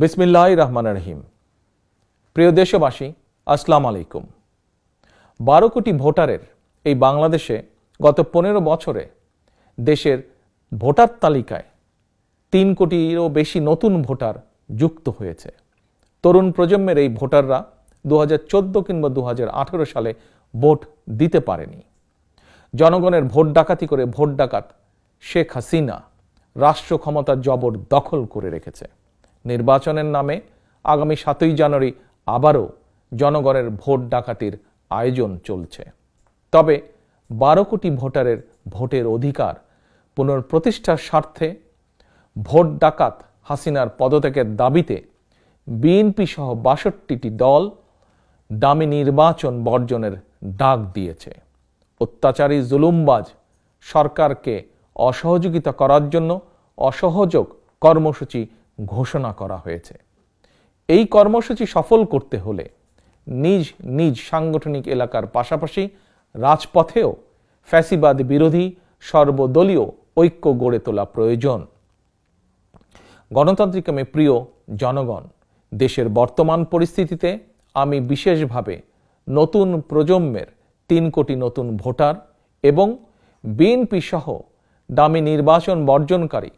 বিসমিল্লা রহমান রহিম প্রিয় দেশবাসী আসসালাম আলাইকুম বারো কোটি ভোটারের এই বাংলাদেশে গত পনেরো বছরে দেশের ভোটার তালিকায় তিন কোটিরও বেশি নতুন ভোটার যুক্ত হয়েছে তরুণ প্রজন্মের এই ভোটাররা দু কিংবা দু সালে ভোট দিতে পারেনি জনগণের ভোট ডাকাতি করে ভোট ডাকাত শেখ হাসিনা রাষ্ট্র ক্ষমতা জবর দখল করে রেখেছে নির্বাচনের নামে আগামী সাতই জানুয়ারি আবারও জনগণের ভোট ডাকাতির আয়োজন চলছে তবে বারো কোটি ভোটারের ভোটের অধিকার পুনঃপ্রতিষ্ঠার স্বার্থে ভোট ডাকাত হাসিনার পদত্যাগের দাবিতে বিএনপি সহ বাষট্টিটি দল দামি নির্বাচন বর্জনের ডাক দিয়েছে অত্যাচারী জুলুমবাজ সরকারকে অসহযোগিতা করার জন্য অসহযোগ কর্মসূচি ঘোষণা করা হয়েছে এই কর্মসূচি সফল করতে হলে নিজ নিজ সাংগঠনিক এলাকার পাশাপাশি রাজপথেও ফ্যাসিবাদ বিরোধী সর্বদলীয় ঐক্য গড়ে তোলা প্রয়োজন গণতান্ত্রিক আমি প্রিয় জনগণ দেশের বর্তমান পরিস্থিতিতে আমি বিশেষভাবে নতুন প্রজন্মের তিন কোটি নতুন ভোটার এবং বিএনপি সহ দামি নির্বাচন বর্জনকারী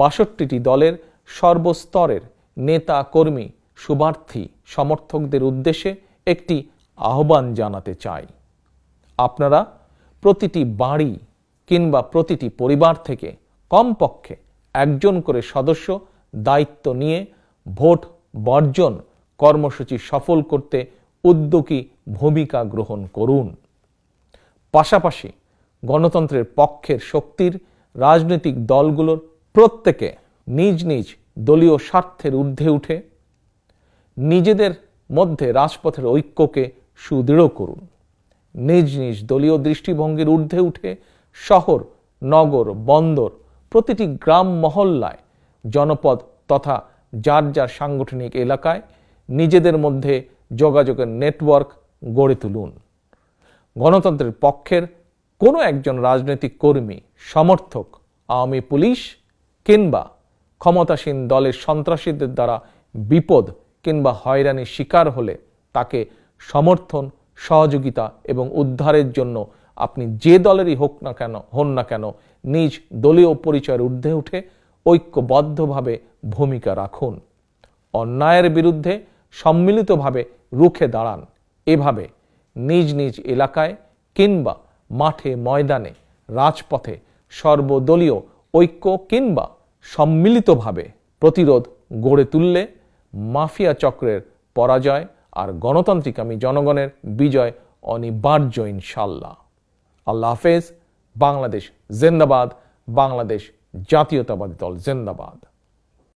বাষট্টিটি দলের সর্বস্তরের নেতা কর্মী শুভার্থী সমর্থকদের উদ্দেশ্যে একটি আহ্বান জানাতে চাই আপনারা প্রতিটি বাড়ি কিংবা প্রতিটি পরিবার থেকে কমপক্ষে একজন করে সদস্য দায়িত্ব নিয়ে ভোট বর্জন কর্মসূচি সফল করতে উদ্যোগী ভূমিকা গ্রহণ করুন পাশাপাশি গণতন্ত্রের পক্ষের শক্তির রাজনৈতিক দলগুলোর প্রত্যেকে নিজ নিজ দলীয় স্বার্থের ঊর্ধ্বে উঠে নিজেদের মধ্যে রাজপথের ঐক্যকে সুদৃঢ় করুন নিজ নিজ দলীয় দৃষ্টিভঙ্গির ঊর্ধ্বে উঠে শহর নগর বন্দর প্রতিটি গ্রাম মহল্লায় জনপদ তথা যার যার সাংগঠনিক এলাকায় নিজেদের মধ্যে যোগাযোগের নেটওয়ার্ক গড়ে তুলুন গণতন্ত্রের পক্ষের কোনো একজন রাজনৈতিক কর্মী সমর্থক আওয়ামী পুলিশ কিংবা ক্ষমতাসীন দলের সন্ত্রাসীদের দ্বারা বিপদ কিংবা হয়রানির শিকার হলে তাকে সমর্থন সহযোগিতা এবং উদ্ধারের জন্য আপনি যে দলেরই হোক না কেন হন না কেন নিজ দলীয় পরিচয়ের ঊর্ধ্বে উঠে ঐক্যবদ্ধভাবে ভূমিকা রাখুন অন্যায়ের বিরুদ্ধে সম্মিলিতভাবে রুখে দাঁড়ান এভাবে নিজ নিজ এলাকায় কিংবা মাঠে ময়দানে রাজপথে সর্বদলীয় ঐক্য কিংবা সম্মিলিতভাবে প্রতিরোধ গড়ে তুললে মাফিয়া চক্রের পরাজয় আর গণতান্ত্রিক আমি জনগণের বিজয় অনিবার্য ইনশাল্লাহ আল্লাহ হাফেজ বাংলাদেশ জেন্দাবাদ বাংলাদেশ জাতীয়তাবাদী দল জেন্দাবাদ